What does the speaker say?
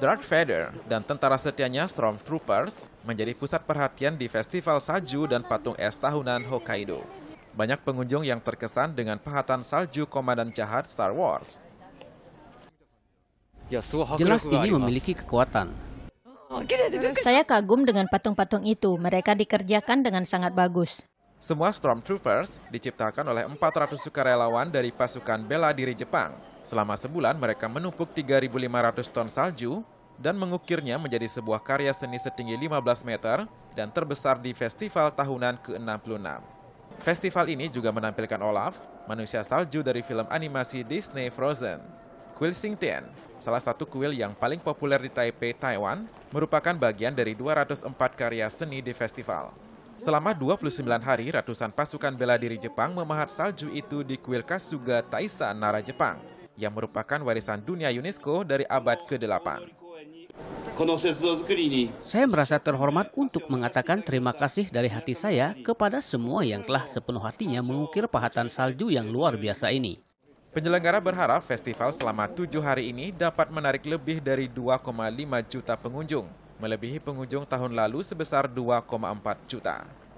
Darth Vader dan tentara setianya Stormtroopers menjadi pusat perhatian di Festival Salju dan Patung Es Tahunan Hokkaido. Banyak pengunjung yang terkesan dengan pahatan salju Komandan Jahat Star Wars. Jelas ini memiliki kekuatan. Saya kagum dengan patung-patung itu. Mereka dikerjakan dengan sangat bagus. Semua Stormtroopers diciptakan oleh 400 sukarelawan dari pasukan bela diri Jepang. Selama sebulan mereka menumpuk 3.500 ton salju dan mengukirnya menjadi sebuah karya seni setinggi 15 meter dan terbesar di festival tahunan ke-66. Festival ini juga menampilkan Olaf, manusia salju dari film animasi Disney Frozen. Kuil Tian, salah satu kuil yang paling populer di Taipei, Taiwan, merupakan bagian dari 204 karya seni di festival. Selama 29 hari, ratusan pasukan bela diri Jepang memahat salju itu di kuil Kasuga Taisa Nara Jepang, yang merupakan warisan dunia UNESCO dari abad ke-8. Saya merasa terhormat untuk mengatakan terima kasih dari hati saya kepada semua yang telah sepenuh hatinya mengukir pahatan salju yang luar biasa ini. Penyelenggara berharap festival selama tujuh hari ini dapat menarik lebih dari 2,5 juta pengunjung melebihi pengunjung tahun lalu sebesar 2,4 juta.